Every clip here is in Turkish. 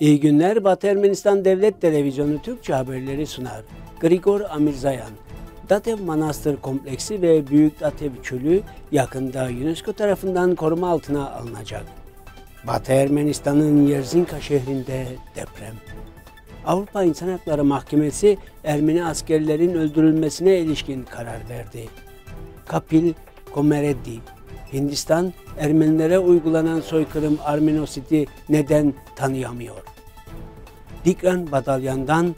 İyi günler. Batı Ermenistan Devlet Televizyonu Türkçe haberleri sunar. Grigor Amirzayan. Datev Manastır Kompleksi ve Büyük Datev Çölü yakında UNESCO tarafından koruma altına alınacak. Batı Ermenistan'ın Yerzinka şehrinde deprem. Avrupa İnsan Hakları Mahkemesi Ermeni askerlerin öldürülmesine ilişkin karar verdi. Kapil Komereddi, Hindistan Ermenilere uygulanan soykırım Arminosit'i neden tanıyamıyor? Dikran Batalyan'dan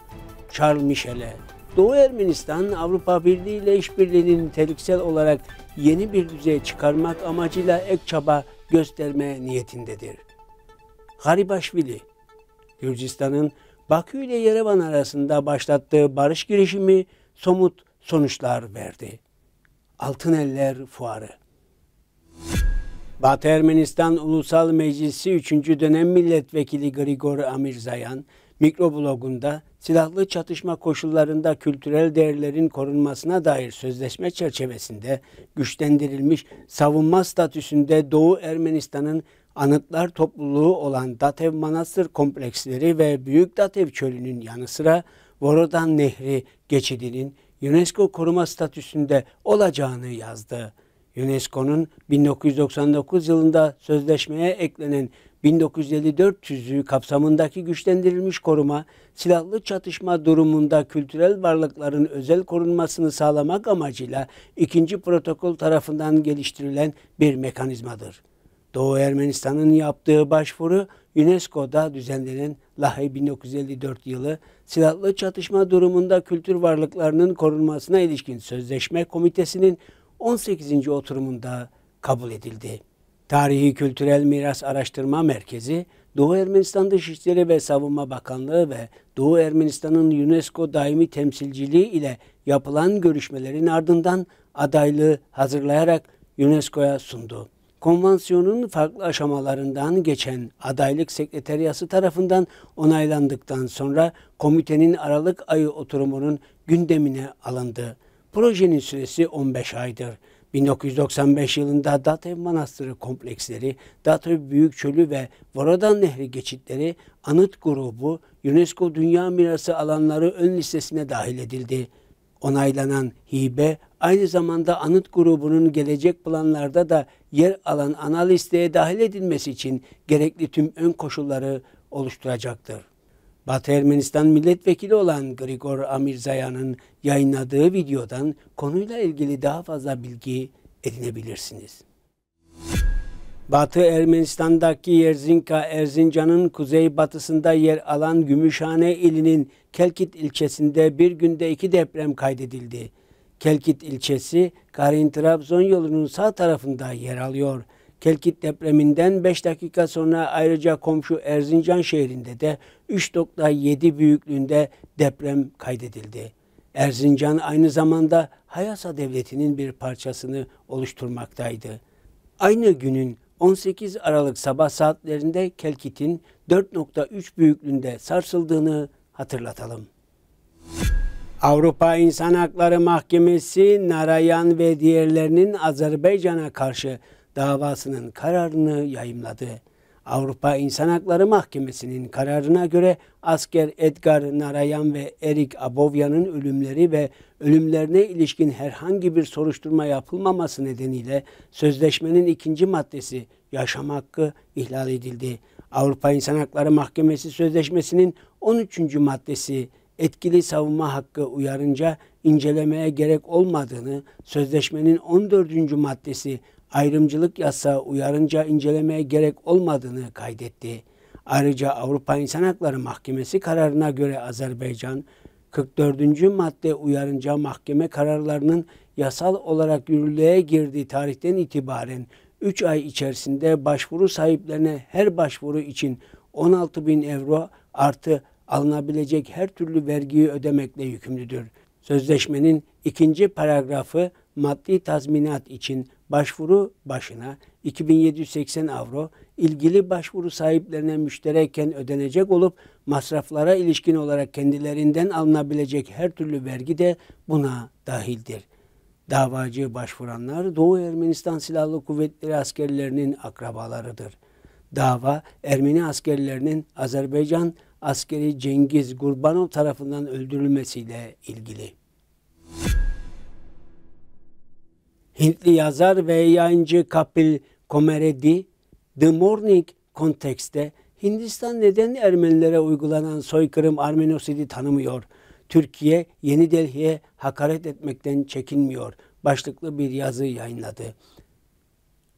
Charles Michel'e. Doğu Ermenistan, Avrupa Birliği ile işbirliğinin niteliksel olarak yeni bir düzeye çıkarmak amacıyla ek çaba gösterme niyetindedir. Garibaşvili, Gürcistan'ın Bakü ile Yerevan arasında başlattığı barış girişimi somut sonuçlar verdi. Altın Eller Fuarı Batı Ermenistan Ulusal Meclisi 3. dönem milletvekili Grigor Amirzayan, mikroblogunda silahlı çatışma koşullarında kültürel değerlerin korunmasına dair sözleşme çerçevesinde güçlendirilmiş savunma statüsünde Doğu Ermenistan'ın anıtlar topluluğu olan Datev Manastır kompleksleri ve Büyük Datev Çölü'nün yanı sıra Vorodan Nehri geçidinin UNESCO koruma statüsünde olacağını yazdı. UNESCO'nun 1999 yılında sözleşmeye eklenen 1954 tüzüğü kapsamındaki güçlendirilmiş koruma, silahlı çatışma durumunda kültürel varlıkların özel korunmasını sağlamak amacıyla ikinci protokol tarafından geliştirilen bir mekanizmadır. Doğu Ermenistan'ın yaptığı başvuru UNESCO'da düzenlenen Lahey 1954 yılı silahlı çatışma durumunda kültür varlıklarının korunmasına ilişkin sözleşme komitesinin 18. oturumunda kabul edildi. Tarihi Kültürel Miras Araştırma Merkezi, Doğu Ermenistan Dışişleri ve Savunma Bakanlığı ve Doğu Ermenistan'ın UNESCO daimi temsilciliği ile yapılan görüşmelerin ardından adaylığı hazırlayarak UNESCO'ya sundu. Konvansiyonun farklı aşamalarından geçen adaylık sekreteriyası tarafından onaylandıktan sonra komitenin Aralık ayı oturumunun gündemine alındı. Projenin süresi 15 aydır. 1995 yılında Datay Manastırı kompleksleri, Datay Büyük Çölü ve Varadan Nehri geçitleri anıt grubu UNESCO Dünya Mirası alanları ön listesine dahil edildi. Onaylanan hibe aynı zamanda anıt grubunun gelecek planlarda da yer alan ana listeye dahil edilmesi için gerekli tüm ön koşulları oluşturacaktır. Batı Ermenistan milletvekili olan Grigor Amirzayan'ın yayınladığı videodan konuyla ilgili daha fazla bilgi edinebilirsiniz. Batı Ermenistan'daki Yerzinka, Erzincan'ın kuzeybatısında yer alan Gümüşhane ilinin Kelkit ilçesinde bir günde iki deprem kaydedildi. Kelkit ilçesi Karin Trabzon yolunun sağ tarafında yer alıyor. Kelkit depreminden 5 dakika sonra ayrıca komşu Erzincan şehrinde de 3.7 büyüklüğünde deprem kaydedildi. Erzincan aynı zamanda Hayasa Devleti'nin bir parçasını oluşturmaktaydı. Aynı günün 18 Aralık sabah saatlerinde Kelkit'in 4.3 büyüklüğünde sarsıldığını hatırlatalım. Avrupa İnsan Hakları Mahkemesi Narayan ve diğerlerinin Azerbaycan'a karşı davasının kararını yayımladı. Avrupa İnsan Hakları Mahkemesi'nin kararına göre asker Edgar Narayan ve Erik Abovyan'ın ölümleri ve ölümlerine ilişkin herhangi bir soruşturma yapılmaması nedeniyle sözleşmenin ikinci maddesi yaşam hakkı ihlal edildi. Avrupa İnsan Hakları Mahkemesi Sözleşmesi'nin 13. maddesi etkili savunma hakkı uyarınca incelemeye gerek olmadığını, sözleşmenin 14. maddesi ayrımcılık yasağı uyarınca incelemeye gerek olmadığını kaydetti. Ayrıca Avrupa İnsan Hakları Mahkemesi kararına göre Azerbaycan 44. madde uyarınca mahkeme kararlarının yasal olarak yürürlüğe girdiği tarihten itibaren 3 ay içerisinde başvuru sahiplerine her başvuru için 16 bin euro artı alınabilecek her türlü vergiyi ödemekle yükümlüdür. Sözleşmenin ikinci paragrafı maddi tazminat için Başvuru başına 2780 avro ilgili başvuru sahiplerine müşterekken ödenecek olup masraflara ilişkin olarak kendilerinden alınabilecek her türlü vergi de buna dahildir. Davacı başvuranlar Doğu Ermenistan Silahlı Kuvvetleri askerlerinin akrabalarıdır. Dava Ermeni askerlerinin Azerbaycan askeri Cengiz Gurbanov tarafından öldürülmesiyle ilgili. Hintli yazar ve yayıncı Kapil Komeredi, The Morning Context'te Hindistan neden Ermenilere uygulanan soykırım Armenosidi tanımıyor? Türkiye Yeni Delhi'ye hakaret etmekten çekinmiyor başlıklı bir yazı yayınladı.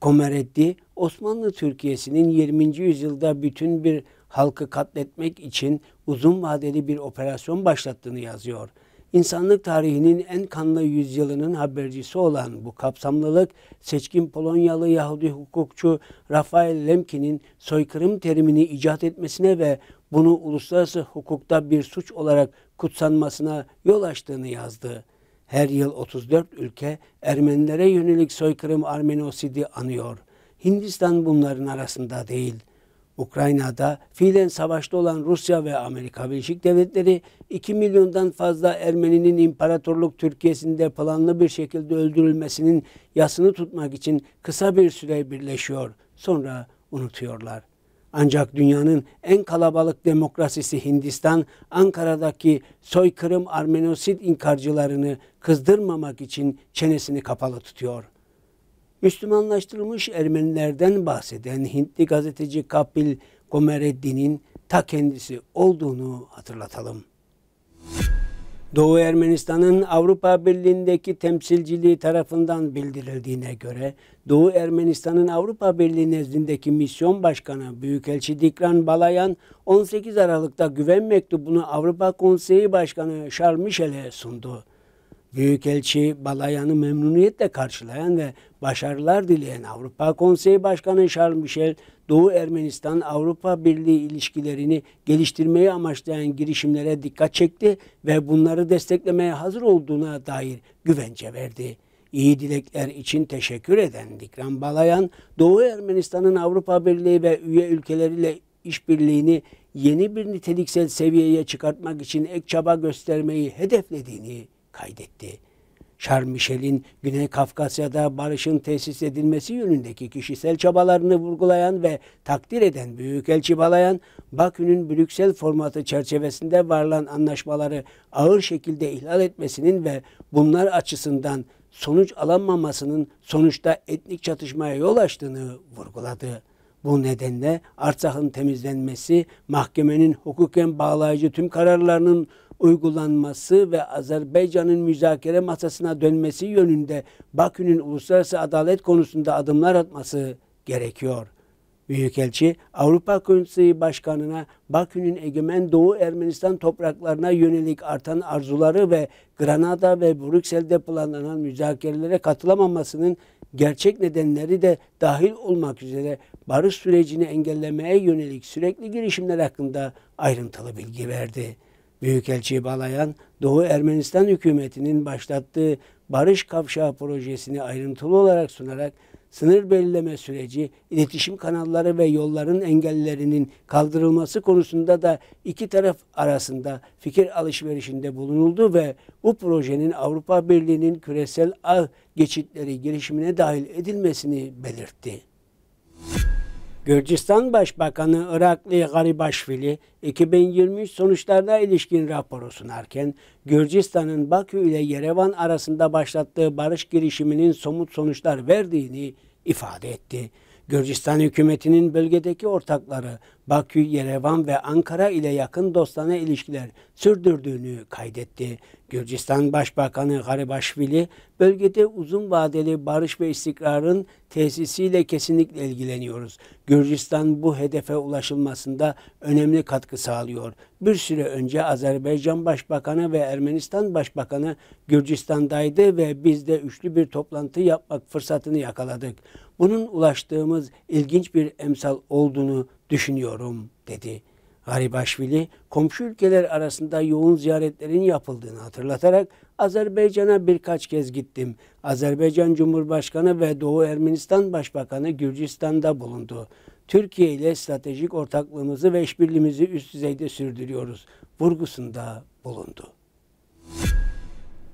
Komeretti, Osmanlı Türkiye'sinin 20. yüzyılda bütün bir halkı katletmek için uzun vadeli bir operasyon başlattığını yazıyor. İnsanlık tarihinin en kanlı yüzyılının habercisi olan bu kapsamlılık, seçkin Polonyalı Yahudi hukukçu Rafael Lemkin'in soykırım terimini icat etmesine ve bunu uluslararası hukukta bir suç olarak kutsanmasına yol açtığını yazdı. Her yıl 34 ülke Ermenilere yönelik soykırım Armenosidi anıyor. Hindistan bunların arasında değil.'' Ukrayna'da fiilen savaşta olan Rusya ve Amerika Birleşik Devletleri 2 milyondan fazla Ermeninin İmparatorluk Türkiye'sinde planlı bir şekilde öldürülmesinin yasını tutmak için kısa bir süre birleşiyor. Sonra unutuyorlar. Ancak dünyanın en kalabalık demokrasisi Hindistan, Ankara'daki soykırım Armenosid inkarcılarını kızdırmamak için çenesini kapalı tutuyor. Müslümanlaştırılmış Ermenilerden bahseden Hintli gazeteci Kapil Gomereddin'in ta kendisi olduğunu hatırlatalım. Doğu Ermenistan'ın Avrupa Birliği'ndeki temsilciliği tarafından bildirildiğine göre Doğu Ermenistan'ın Avrupa Birliği nezdindeki misyon başkanı Büyükelçi Dikran Balayan 18 Aralık'ta güven mektubunu Avrupa Konseyi Başkanı Charles Michel'e sundu. Büyükelçi Balayan'ı memnuniyetle karşılayan ve başarılar dileyen Avrupa Konseyi Başkanı Charles Michel, Doğu Ermenistan Avrupa Birliği ilişkilerini geliştirmeyi amaçlayan girişimlere dikkat çekti ve bunları desteklemeye hazır olduğuna dair güvence verdi. İyi dilekler için teşekkür eden Dikran Balayan, Doğu Ermenistan'ın Avrupa Birliği ve üye ülkeleriyle işbirliğini yeni bir niteliksel seviyeye çıkartmak için ek çaba göstermeyi hedeflediğini kaydetti. Şarmişelin Güney Kafkasya'da barışın tesis edilmesi yönündeki kişisel çabalarını vurgulayan ve takdir eden Büyükelçi Balayan, Bakü'nün Brüksel formatı çerçevesinde varılan anlaşmaları ağır şekilde ihlal etmesinin ve bunlar açısından sonuç alamamasının sonuçta etnik çatışmaya yol açtığını vurguladı. Bu nedenle Arçak'ın temizlenmesi, mahkemenin hukuken bağlayıcı tüm kararlarının uygulanması ve Azerbaycan'ın müzakere masasına dönmesi yönünde Bakü'nün uluslararası adalet konusunda adımlar atması gerekiyor. Büyükelçi Avrupa Konseyi Başkanı'na Bakü'nün egemen Doğu Ermenistan topraklarına yönelik artan arzuları ve Granada ve Brüksel'de planlanan müzakerelere katılamamasının gerçek nedenleri de dahil olmak üzere barış sürecini engellemeye yönelik sürekli girişimler hakkında ayrıntılı bilgi verdi. Büyükelçiyi bağlayan Doğu Ermenistan hükümetinin başlattığı Barış Kavşağı projesini ayrıntılı olarak sunarak sınır belirleme süreci, iletişim kanalları ve yolların engellerinin kaldırılması konusunda da iki taraf arasında fikir alışverişinde bulunuldu ve bu projenin Avrupa Birliği'nin küresel ağ geçitleri girişimine dahil edilmesini belirtti. Gürcistan Başbakanı Irakli Garibaşvili 2023 sonuçlarına ilişkin raporu sunarken Gürcistan'ın Bakü ile Yerevan arasında başlattığı barış girişiminin somut sonuçlar verdiğini ifade etti. Gürcistan hükümetinin bölgedeki ortakları Bakü, Yerevan ve Ankara ile yakın dostane ilişkiler sürdürdüğünü kaydetti. Gürcistan Başbakanı Garibaşvili bölgede uzun vadeli barış ve istikrarın tesisiyle kesinlikle ilgileniyoruz. Gürcistan bu hedefe ulaşılmasında önemli katkı sağlıyor. Bir süre önce Azerbaycan Başbakanı ve Ermenistan Başbakanı Gürcistan'daydı ve biz de üçlü bir toplantı yapmak fırsatını yakaladık bunun ulaştığımız ilginç bir emsal olduğunu düşünüyorum dedi. Garibaşvili komşu ülkeler arasında yoğun ziyaretlerin yapıldığını hatırlatarak Azerbaycan'a birkaç kez gittim. Azerbaycan Cumhurbaşkanı ve Doğu Ermenistan Başbakanı Gürcistan'da bulundu. Türkiye ile stratejik ortaklığımızı ve işbirliğimizi üst düzeyde sürdürüyoruz vurgusunda bulundu.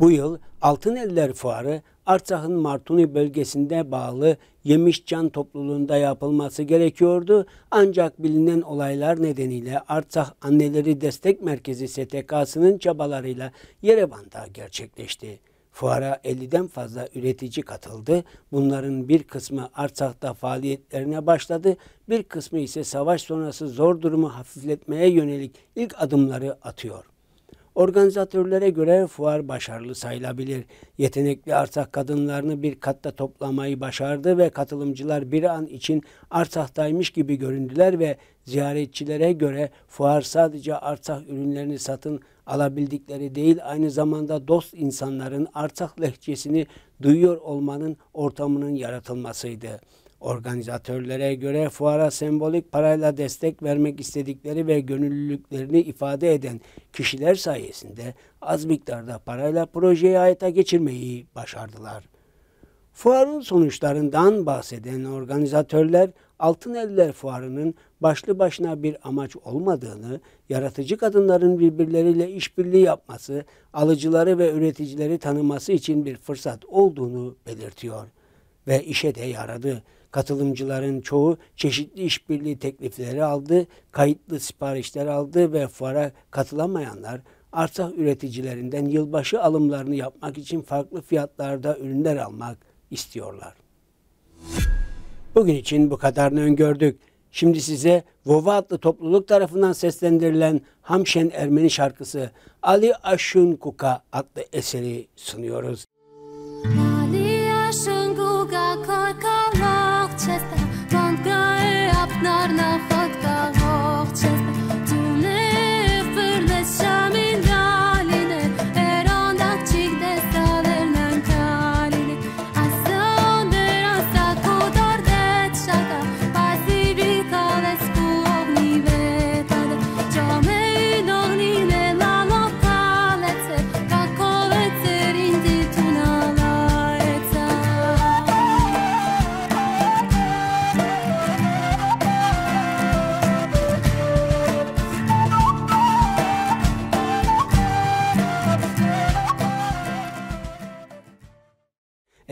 Bu yıl Altın Eller Fuarı Artsakh'ın Martuni bölgesinde bağlı Yemişcan topluluğunda yapılması gerekiyordu. Ancak bilinen olaylar nedeniyle Artsakh Anneleri Destek Merkezi STK'sının çabalarıyla Yerevan'da gerçekleşti. Fuara 50'den fazla üretici katıldı. Bunların bir kısmı Artsak'ta faaliyetlerine başladı. Bir kısmı ise savaş sonrası zor durumu hafifletmeye yönelik ilk adımları atıyor. Organizatörlere göre fuar başarılı sayılabilir. Yetenekli Arsak kadınlarını bir katta toplamayı başardı ve katılımcılar bir an için Arsak'taymış gibi göründüler ve ziyaretçilere göre fuar sadece Arsak ürünlerini satın alabildikleri değil aynı zamanda dost insanların Arsak lehçesini duyuyor olmanın ortamının yaratılmasıydı. Organizatörlere göre fuara sembolik parayla destek vermek istedikleri ve gönüllülüklerini ifade eden kişiler sayesinde az miktarda parayla projeyi hayata geçirmeyi başardılar. Fuarın sonuçlarından bahseden organizatörler Altın Eller Fuarı'nın başlı başına bir amaç olmadığını, yaratıcı kadınların birbirleriyle işbirliği yapması, alıcıları ve üreticileri tanıması için bir fırsat olduğunu belirtiyor ve işe de yaradı. Katılımcıların çoğu çeşitli işbirliği teklifleri aldı, kayıtlı siparişler aldı ve fuara katılamayanlar arsa üreticilerinden yılbaşı alımlarını yapmak için farklı fiyatlarda ürünler almak istiyorlar. Bugün için bu kadarını öngördük. Şimdi size Vova adlı topluluk tarafından seslendirilen Hamşen Ermeni şarkısı Ali Aşun Kuka adlı eseri sunuyoruz. Ali Aşun